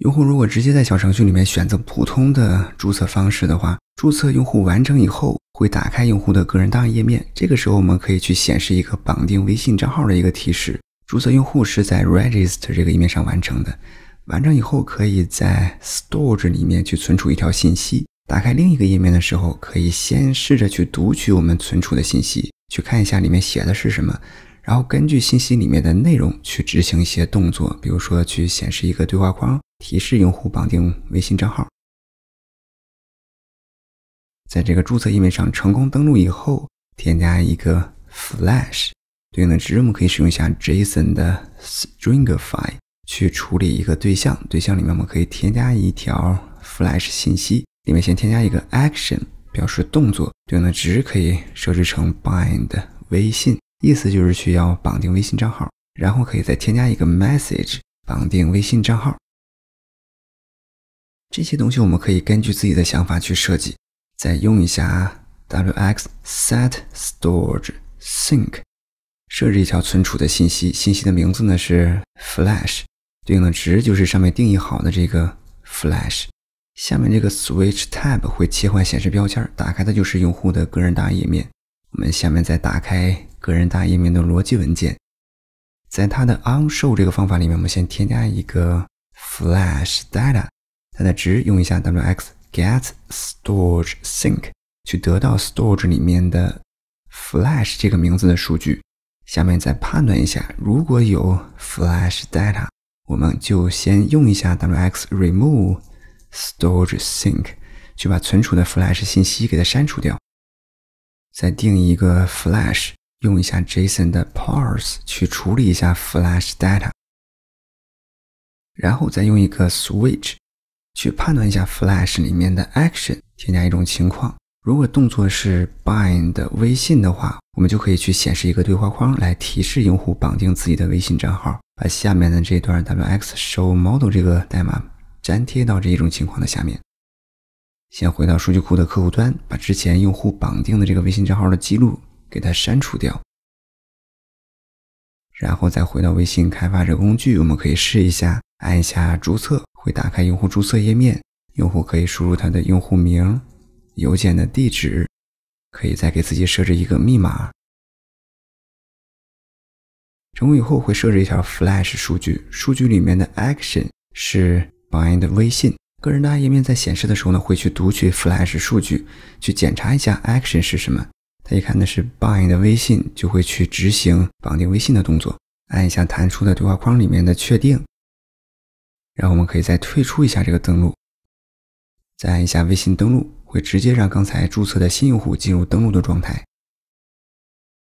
用户如果直接在小程序里面选择普通的注册方式的话，注册用户完成以后会打开用户的个人档案页面。这个时候我们可以去显示一个绑定微信账号的一个提示。注册用户是在 register 这个页面上完成的，完成以后可以在 storage 里面去存储一条信息。打开另一个页面的时候，可以先试着去读取我们存储的信息，去看一下里面写的是什么，然后根据信息里面的内容去执行一些动作，比如说去显示一个对话框。提示用户绑定微信账号。在这个注册页面上成功登录以后，添加一个 flash 对应的值，我们可以使用一下 JSON 的 stringify 去处理一个对象。对象里面我们可以添加一条 flash 信息，里面先添加一个 action 表示动作，对应的值可以设置成 bind 微信，意思就是需要绑定微信账号。然后可以再添加一个 message 绑定微信账号。这些东西我们可以根据自己的想法去设计。再用一下 wx.setStorage.sync 设置一条存储的信息，信息的名字呢是 flash，对应的值就是上面定义好的这个 flash。下面这个 switchTab 会切换显示标签，打开的就是用户的个人大页面。我们下面再打开个人大页面的逻辑文件，在它的 onShow 这个方法里面，我们先添加一个 flashData。它的值，用一下 wx.getStorageSync 去得到 storage 里面的 flash 这个名字的数据。下面再判断一下，如果有 flash data，我们就先用一下 wx.removeStorageSync 去把存储的 flash 信息给它删除掉。再定一个 flash，用一下 JSON 的 parse 去处理一下 flash data，然后再用一个 switch。去判断一下 Flash 里面的 Action 添加一种情况，如果动作是 Bind 微信的话，我们就可以去显示一个对话框来提示用户绑定自己的微信账号。把下面的这段 w x s h o w m o d e l 这个代码粘贴到这一种情况的下面。先回到数据库的客户端，把之前用户绑定的这个微信账号的记录给它删除掉，然后再回到微信开发者工具，我们可以试一下。按一下注册，会打开用户注册页面。用户可以输入他的用户名、邮件的地址，可以再给自己设置一个密码。成功以后会设置一条 Flash 数据，数据里面的 Action 是 bind 微信。个人的 i 页面在显示的时候呢，会去读取 Flash 数据，去检查一下 Action 是什么。他一看那是 bind 微信，就会去执行绑定微信的动作。按一下弹出的对话框里面的确定。然后我们可以再退出一下这个登录，再按一下微信登录，会直接让刚才注册的新用户进入登录的状态。